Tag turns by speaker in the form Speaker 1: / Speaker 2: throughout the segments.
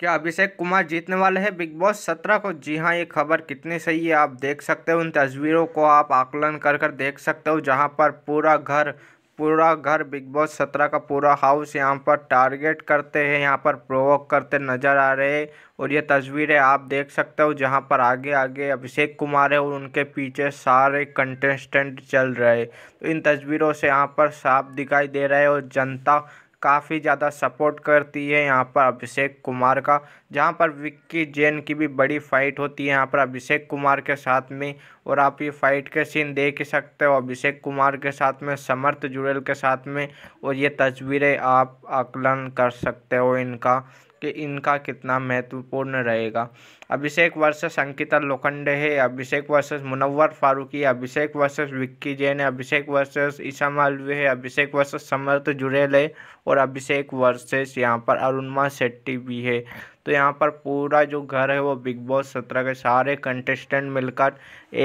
Speaker 1: क्या अभिषेक कुमार जीतने वाले हैं बिग बॉस सत्रह को जी हाँ ये खबर कितनी सही है आप देख सकते हो उन तस्वीरों को आप आकलन कर कर देख सकते हो जहाँ पर पूरा घर पूरा घर बिग बॉस सत्रह का पूरा हाउस यहाँ पर टारगेट करते हैं यहाँ पर प्रोवोक करते नज़र आ रहे और ये तस्वीरें आप देख सकते हो जहाँ पर आगे आगे अभिषेक कुमार है और उनके पीछे सारे कंटेस्टेंट चल रहे तो इन तस्वीरों से यहाँ पर साफ दिखाई दे रहे और जनता काफ़ी ज़्यादा सपोर्ट करती है यहाँ पर अभिषेक कुमार का जहाँ पर विक्की जैन की भी बड़ी फाइट होती है यहाँ पर अभिषेक कुमार के साथ में और आप ये फाइट के सीन देख ही सकते हो अभिषेक कुमार के साथ में समर्थ जुड़ेल के साथ में और ये तस्वीरें आप आकलन कर सकते हो इनका कि इनका कितना महत्वपूर्ण रहेगा अभिषेक वर्सेस अंकिता लोखंडे है अभिषेक वर्सेस मुनव्वर फारूकी अभिषेक वर्सेस विक्की जैन है अभिषेक वर्सेस ईशा मालवी है अभिषेक वर्सेस समर्थ जुरेल है और अभिषेक वर्सेस यहाँ पर अरुणमा शेट्टी भी है तो यहाँ पर पूरा जो घर है वो बिग बॉस सत्रह के सारे कंटेस्टेंट मिलकर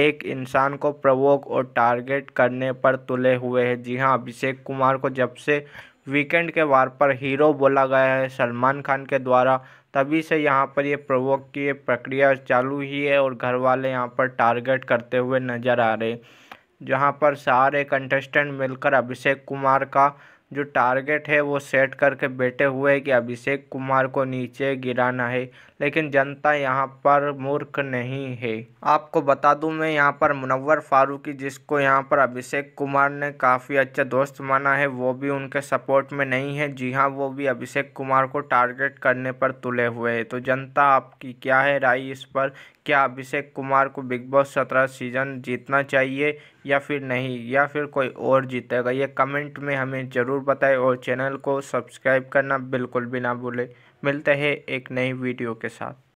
Speaker 1: एक इंसान को प्रवोक और टारगेट करने पर तुले हुए हैं जी हाँ अभिषेक कुमार को जब से वीकेंड के वार पर हीरो बोला गया है सलमान खान के द्वारा तभी से यहाँ पर ये प्रवोक की ये प्रक्रिया चालू ही है और घर वाले यहाँ पर टारगेट करते हुए नज़र आ रहे जहाँ पर सारे कंटेस्टेंट मिलकर अभिषेक कुमार का जो टारगेट है वो सेट करके बैठे हुए हैं कि अभिषेक कुमार को नीचे गिराना है लेकिन जनता यहाँ पर मूर्ख नहीं है आपको बता दूं मैं यहाँ पर मुनव्वर फारूकी जिसको यहाँ पर अभिषेक कुमार ने काफ़ी अच्छा दोस्त माना है वो भी उनके सपोर्ट में नहीं है जी हाँ वो भी अभिषेक कुमार को टारगेट करने पर तुले हुए हैं तो जनता आपकी क्या है राय इस पर क्या अभिषेक कुमार को बिग बॉस सत्रह सीजन जीतना चाहिए या फिर नहीं या फिर कोई और जीतेगा ये कमेंट में हमें ज़रूर बताएं और चैनल को सब्सक्राइब करना बिल्कुल भी ना भूलें मिलते हैं एक नई वीडियो के साथ